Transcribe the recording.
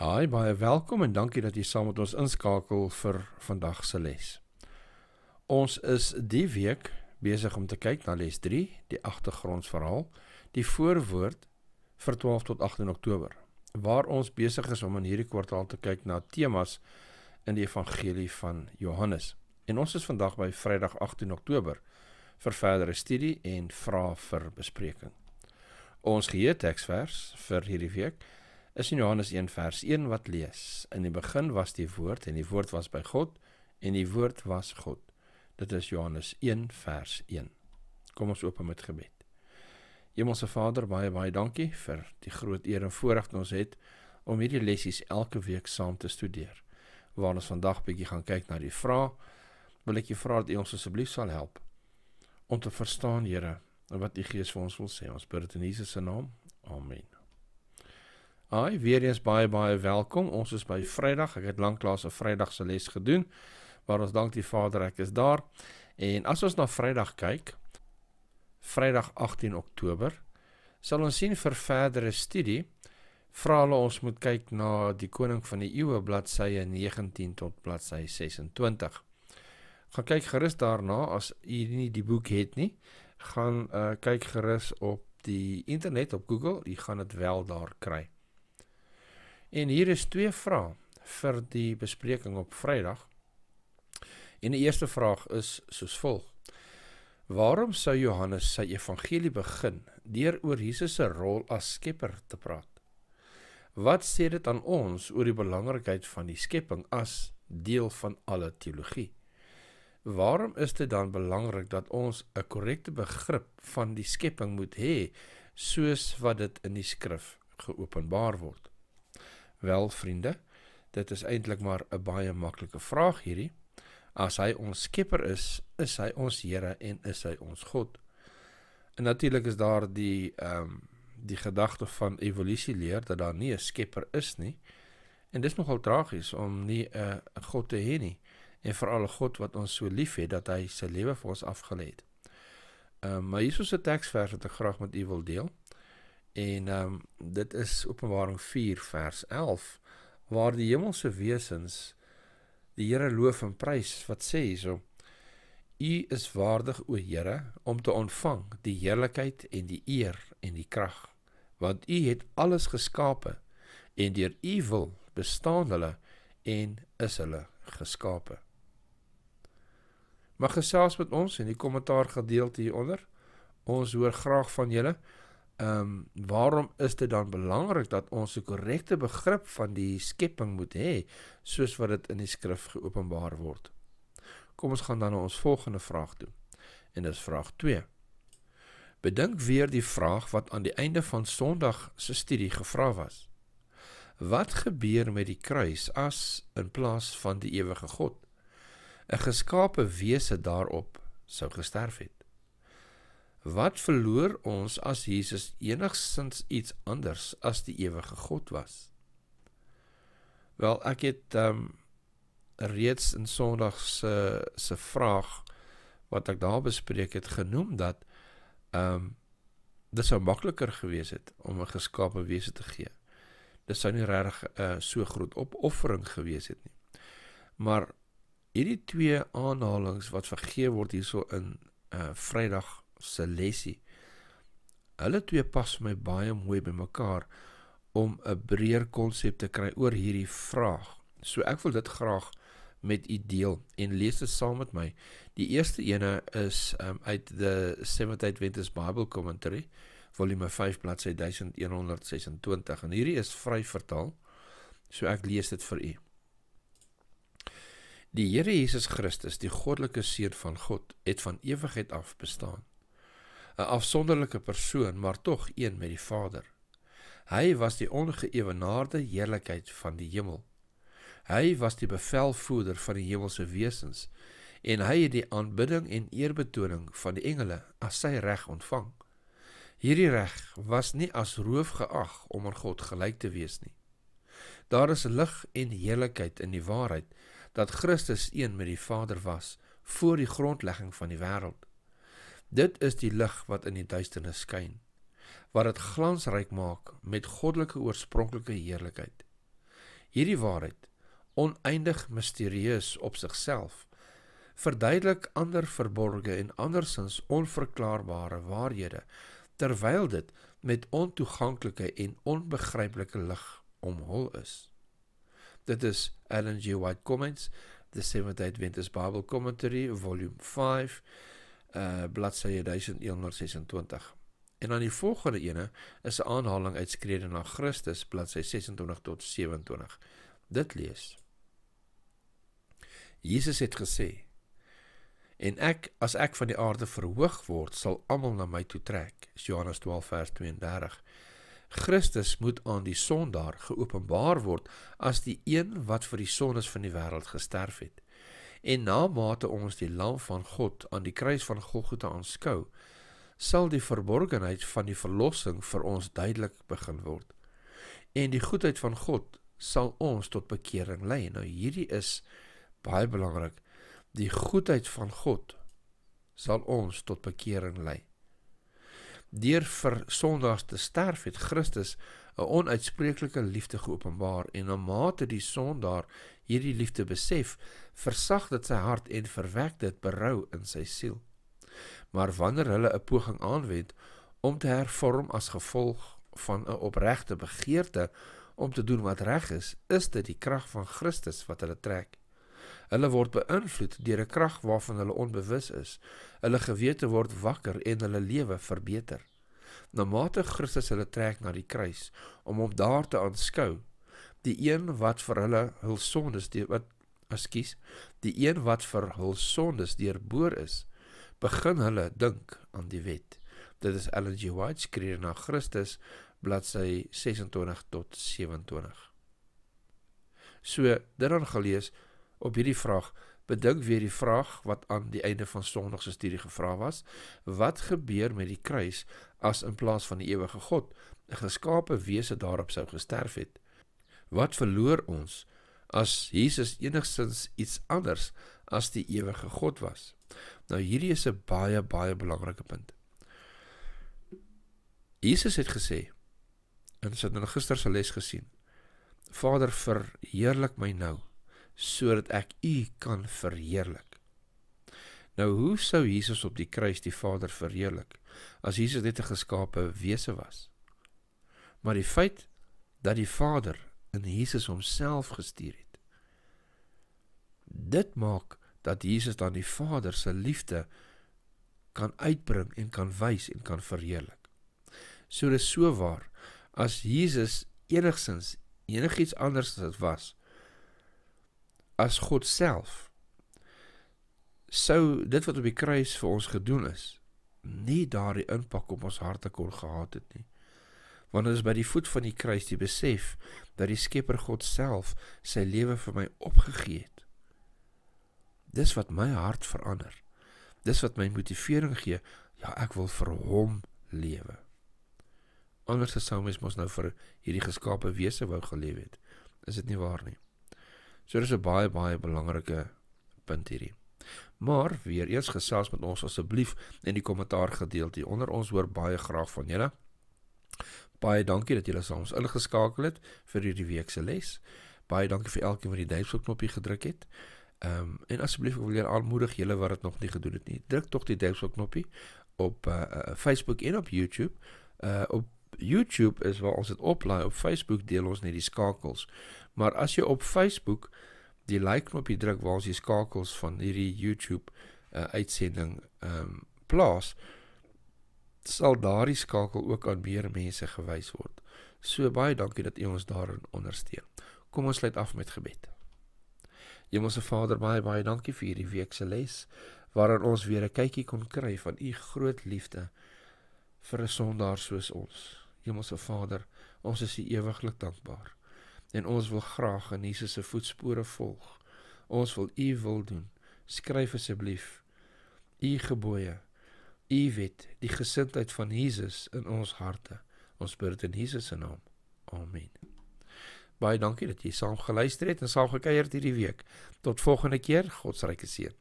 Hi, baie welkom en dankie dat jy saam met ons inskakel vir vandag se les. Ons is die week besig om te kyk na les 3, die agtergrondverhaal, die voorwoord vir 12 tot 18 Oktober, waar ons besig is om in hierdie kwartaal te kyk na temas in die evangelie van Johannes. En ons is vandag by Vrydag 18 Oktober vir verdere studie en vrae vir bespreking. Ons geheue teksvers vir hierdie week is is in Johannes 1 vers 1 wat lees: In die begin was die woord en die woord was by God en die woord was God. Dit is Johannes 1 vers 1. Kom ons open met gebed. Hemelse Vader, baie baie dankie vir die groot eer en voorreg wat ons het om hierdie lessies elke week saam te studeer. Waar ons vandag bietjie gaan kyk na die vraag, wil ek jou vra dat U ons asseblief sal help om te verstaan, Here, wat U Gees vir ons wil sê. Ons bid dit in Jesus se naam. Amen. Hi, weer eens baie baie welkom. Ons is by Vrydag. Ek het lanklaas 'n Vrydag se les gedoen waar ons dank die Vader ek is daar. En as ons na Vrydag kyk, Vrydag 18 Oktober, sal ons sien vir verdere studie vra hulle ons moet kyk na die koning van die eeue bladsye 19 tot bladsy 26. Gaan kyk gerus daarna as u nie die boek het nie, gaan uh, kyk gerus op die internet op Google, u gaan dit wel daar kry. En hier is twee vrae vir die bespreking op Vrydag. En die eerste vraag is soos volg: Waarom sou Johannes sy evangelie begin deur oor Jesus se rol as skepper te praat? Wat sê dit aan ons oor die belangrikheid van die skepping as deel van alle teologie? Waarom is dit dan belangrik dat ons 'n korrekte begrip van die skepping moet hê soos wat dit in die skrif geopenbaar word? Wel vriende, dit is eintlik maar 'n baie maklike vraag hierdie. As hy ons Skepper is, is hy ons Here en is hy ons God? En natuurlik is daar die ehm um, die gedagte van evolusie leer dat daar nie 'n Skepper is nie. En dis nogal tragies om nie 'n uh, God te hê nie en veral 'n God wat ons so liefhet dat hy sy lewe vir ons afgelê het. Ehm um, maar hierso's 'n teksvers wat ek graag met u wil deel. En ehm um, dit is Openbaring 4 vers 11 waar die hemelse wesens die Here loof en prys wat sê hierso: U is waardig o Here om te ontvang die heerlikheid en die eer en die krag want U het alles geskape en deur U wil bestaan hulle en is hulle geskape. Mag gesels met ons in die kommentaar gedeelte hieronder. Ons hoor graag van julle ehm um, waarom is dit dan belangrik dat ons 'n korrekte begrip van die skepping moet hê soos wat dit in die skrif geopenbaar word? Kom ons gaan dan na ons volgende vraag toe. En dis vraag 2. Bedink weer die vraag wat aan die einde van Sondag se studie gevra was. Wat gebeur met die kruis as in plaas van die ewige God 'n geskaapte wese daarop sou gesterf het? Wat verloor ons as Jesus enigsins iets anders as die ewige God was? Wel, ek het ehm um, reeds in Sondag se se vraag wat ek daar bespreek het genoem dat ehm um, dit sou makliker gewees het om 'n geskaapte wese te gee. Dit sou nie regtig 'n uh, eh, so groot opoffering gewees het nie. Maar hierdie twee aanhalinge wat vergee word hierso in uh Vrydag se lesie. Hulle twee pas vir my baie mooi bymekaar om 'n breër konsep te kry oor hierdie vraag. So ek wil dit graag met u deel en lees dit saam met my. Die eerste ene is um, uit the Seventh Adventist Bible Commentary, volume 5 bladsy 1126 en hierdie is vry vertaal. So ek lees dit vir u. Die Here Jesus Christus, die goddelike seun van God, het van ewigheid af bestaan. 'n afsonderlike persoon, maar tog een met die Vader. Hy was die ongeëwenaarde heerlikheid van die hemel. Hy was die bevelvoerder van die hemelse wesens en hy het die aanbidding en eerbetoning van die engele as sy reg ontvang. Hierdie reg was nie as roof geag om aan God gelyk te wees nie. Daar is lig en heerlikheid in die waarheid dat Christus een met die Vader was voor die grondlegging van die wêreld. Dit is die lig wat in die duisternis skyn, wat dit glansryk maak met goddelike oorspronklike heerlikheid. Hierdie waarheid, oneindig misterieus op sigself, verduidelik ander verborge en andersins onverklaarbare waarhede terwyl dit met ontoeganklike en onbegryplike lig omhul is. Dit is Ellen G. White Comments, The Seventh-day Adventist Bible Commentary, Volume 5 uh, bladsy 1126. En dan die volgende ene is 'n aanhaling uit Skrede na Christus bladsy 26 tot 27. Dit lees: Jesus het gesê: En ek, as ek van die aarde verhoog word, sal almal na my toe trek. Johannes 12 vers 32. Christus moet aan die sondaar geopenbaar word as die een wat vir die sondes van die wêreld gesterf het. En namate ons die lam van God aan die kruis van Golgotha aanskou, sal die verborgenheid van die verlossing vir ons duidelik begin word. En die goedheid van God sal ons tot bekering lei. Nou hierdie is baie belangrik. Die goedheid van God sal ons tot bekering lei. Deur vir Sondag te sterf het Christus 'n onuitspreeklike liefde geopenbaar en na mate die son daar hierdie liefde besef, versag dit sy hart en verwek dit berou in sy siel. Maar wanneer hulle 'n poging aanwend om te hervorm as gevolg van 'n opregte begeerte om te doen wat reg is, is dit die krag van Christus wat hulle trek. Hulle word beïnvloed deur 'n krag waarvan hulle onbewus is. Hulle gewete word wakker en hulle lewe verbeter na mate Christus hulle trek na die kruis om op daar te aanskou die een wat vir hulle hul sondes deur wat ekskuus die een wat vir hul sondes deurboor is begin hulle dink aan die wet dit is Ellen G White skryf na Christus bladsy 26 tot 27 so dit dan gelees op hierdie vraag bedink weer die vraag wat aan die einde van Sondag se studie gevra was wat gebeur met die kruis as in plaas van die ewige God, 'n geskaapte wese daarop sou gesterf het. Wat verloor ons as Jesus enigstens iets anders as die ewige God was? Nou hierdie is 'n baie baie belangrike punt. Jesus het gesê en dit het in gister se les gesien. Vader verheerlik my nou sodat ek U kan verheerlik. Nou hoe sou Jesus op die kruis die Vader verheerlik as Jesus net 'n geskaapte wese was? Maar die feit dat die Vader in Jesus homself gestuur het, dit maak dat Jesus dan die Vader se liefde kan uitbring en kan wys en kan verheerlik. So dis so waar as Jesus enigsins enigiets anders as dit was as God self sou dit wat op die kruis vir ons gedoen is nie daardie impak op ons harte kon gehad het nie want ons by die voet van die kruis die besef dat die skepper God self sy lewe vir my opgegee het dis wat my hart verander dis wat my motivering gee ja ek wil vir hom lewe anders sou mens mos nou vir hierdie geskape wese wou geleef het is dit nie waar nie so dis 'n baie baie belangrike punt hierdie Maar weer eens gesels met ons asseblief in die kommentaar gedeelte. Onder ons hoor baie graag van julle. Baie dankie dat julle soms ingeskakel het vir hierdie week se les. Baie dankie vir elkeen wat die duimpie knoppie gedruk het. Ehm um, en asseblief ek wil julle aanmoedig julle wat dit nog nie gedoen het nie, druk tog die duimpie knoppie op uh, uh, Facebook en op YouTube. Uh op YouTube is waar ons dit oplaai, op Facebook deel ons net die skakels. Maar as jy op Facebook die like knoppie druk waar ons die skakels van hierdie YouTube uh, uitsending ehm um, plaas sal daardie skakel ook aan meer mense gewys word. So baie dankie dat u ons daarin ondersteun. Kom ons sluit af met gebed. Hemelse Vader, baie baie dankie vir hierdie week se les waarin ons weer 'n kykie kon kry van u groot liefde vir 'n sondaar soos ons. Hemelse Vader, ons is u ewiglik dankbaar en ons wil graag in Jesus se voetspore volg. Ons wil u wil doen. Skryf asseblief u gebooie, u wet, die gesindheid van Jesus in ons harte. Ons bid dit in Jesus se naam. Amen. Baie dankie dat jy saam geluister het en saam gekuier het hierdie week. Tot volgende keer. God se ryke seën.